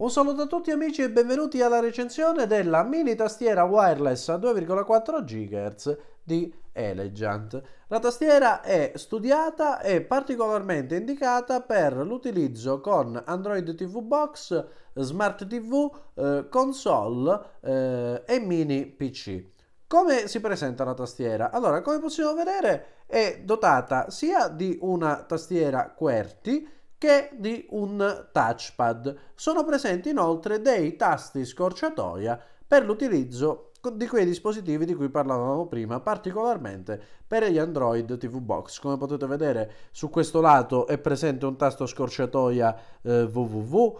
Un saluto a tutti amici e benvenuti alla recensione della mini tastiera wireless a 2,4 GHz di Elegant. La tastiera è studiata e particolarmente indicata per l'utilizzo con Android TV Box, Smart TV, eh, console eh, e mini PC. Come si presenta la tastiera? Allora, come possiamo vedere è dotata sia di una tastiera QWERTY che di un touchpad. Sono presenti inoltre dei tasti scorciatoia per l'utilizzo di quei dispositivi di cui parlavamo prima, particolarmente per gli Android TV Box. Come potete vedere su questo lato è presente un tasto scorciatoia eh, www,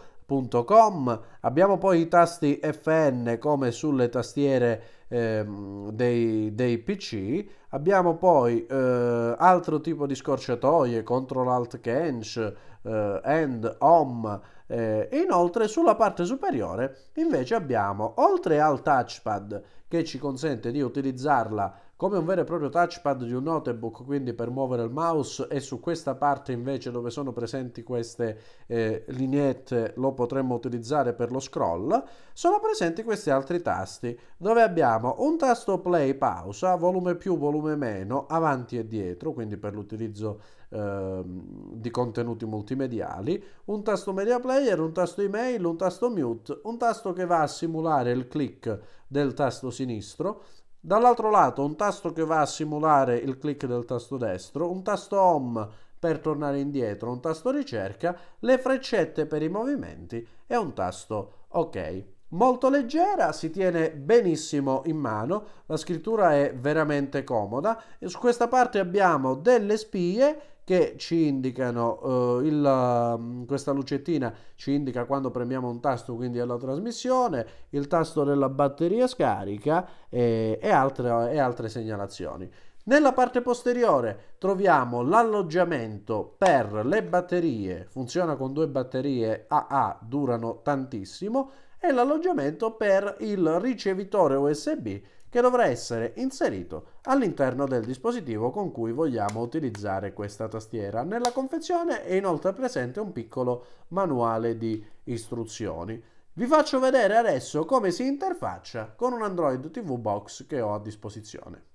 Com. Abbiamo poi i tasti FN come sulle tastiere ehm, dei, dei, PC. Abbiamo poi eh, eh, altro tipo di scorciatoie, Ctrl Alt Kench, eh, End, Home. Eh, inoltre sulla parte superiore invece abbiamo, oltre al touchpad che ci consente di utilizzarla come un vero e proprio touchpad di un notebook, quindi per muovere il mouse e su questa parte invece dove sono presenti queste eh, lineette lo potremmo utilizzare per lo scroll, sono presenti questi altri tasti dove abbiamo un tasto play pausa, volume più, volume meno, avanti e dietro, quindi per l'utilizzo ehm, di contenuti multimediali, un tasto media player, un tasto email, un tasto mute, un tasto che va a simulare il click del tasto sinistro, Dall'altro lato un tasto che va a simulare il click del tasto destro, un tasto home per tornare indietro, un tasto ricerca, le freccette per i movimenti e un tasto ok. Molto leggera, si tiene benissimo in mano, la scrittura è veramente comoda. E Su questa parte abbiamo delle spie che ci indicano eh, il, mm, questa lucettina ci indica quando premiamo un tasto quindi alla trasmissione il tasto della batteria scarica e, e, altre, e altre segnalazioni nella parte posteriore troviamo l'alloggiamento per le batterie, funziona con due batterie AA, durano tantissimo, e l'alloggiamento per il ricevitore USB che dovrà essere inserito all'interno del dispositivo con cui vogliamo utilizzare questa tastiera. Nella confezione è inoltre presente un piccolo manuale di istruzioni. Vi faccio vedere adesso come si interfaccia con un Android TV Box che ho a disposizione.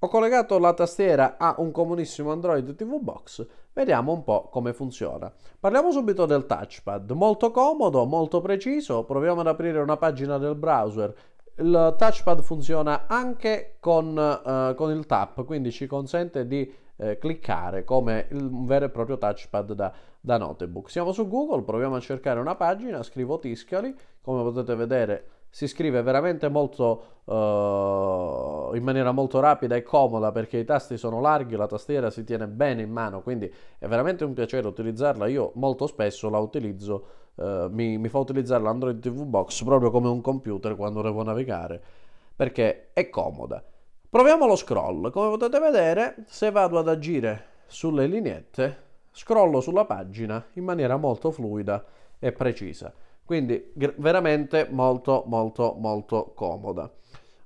Ho collegato la tastiera a un comunissimo Android TV Box, vediamo un po' come funziona. Parliamo subito del touchpad, molto comodo, molto preciso, proviamo ad aprire una pagina del browser il touchpad funziona anche con, eh, con il tap, quindi ci consente di eh, cliccare come il, un vero e proprio touchpad da, da notebook. Siamo su Google, proviamo a cercare una pagina, scrivo Tiscali, come potete vedere si scrive veramente molto uh, in maniera molto rapida e comoda perché i tasti sono larghi, la tastiera si tiene bene in mano, quindi è veramente un piacere utilizzarla. Io molto spesso la utilizzo eh, mi, mi fa utilizzare l'Android TV Box proprio come un computer quando devo navigare, perché è comoda. Proviamo lo scroll. Come potete vedere, se vado ad agire sulle lineette, scrollo sulla pagina in maniera molto fluida e precisa. Quindi veramente molto molto molto comoda.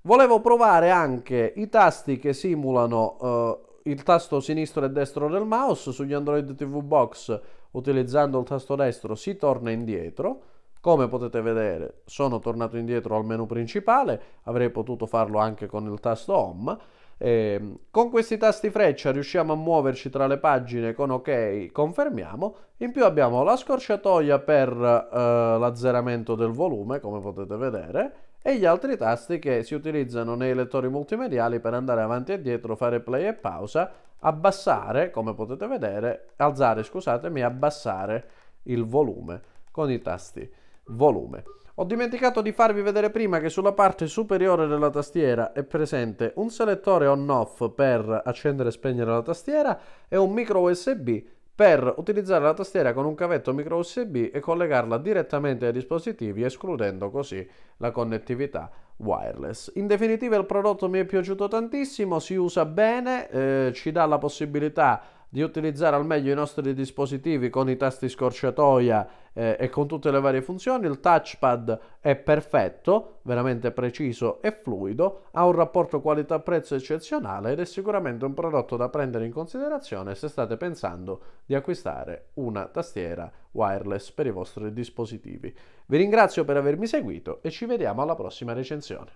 Volevo provare anche i tasti che simulano eh, il tasto sinistro e destro del mouse sugli Android TV Box utilizzando il tasto destro si torna indietro come potete vedere sono tornato indietro al menu principale, avrei potuto farlo anche con il tasto Home. E ehm, con questi tasti freccia riusciamo a muoverci tra le pagine con ok, confermiamo. In più abbiamo la scorciatoia per eh, l'azzeramento del volume, come potete vedere, e gli altri tasti che si utilizzano nei lettori multimediali per andare avanti e dietro, fare play e pausa, abbassare, come potete vedere, alzare, scusatemi, abbassare il volume con i tasti volume. Ho dimenticato di farvi vedere prima che sulla parte superiore della tastiera è presente un selettore on-off per accendere e spegnere la tastiera e un micro USB per utilizzare la tastiera con un cavetto micro USB e collegarla direttamente ai dispositivi escludendo così la connettività wireless. In definitiva il prodotto mi è piaciuto tantissimo, si usa bene, eh, ci dà la possibilità di utilizzare al meglio i nostri dispositivi con i tasti scorciatoia eh, e con tutte le varie funzioni. Il touchpad è perfetto, veramente preciso e fluido, ha un rapporto qualità-prezzo eccezionale ed è sicuramente un prodotto da prendere in considerazione se state pensando di acquistare una tastiera wireless per i vostri dispositivi. Vi ringrazio per avermi seguito e ci vediamo alla prossima recensione.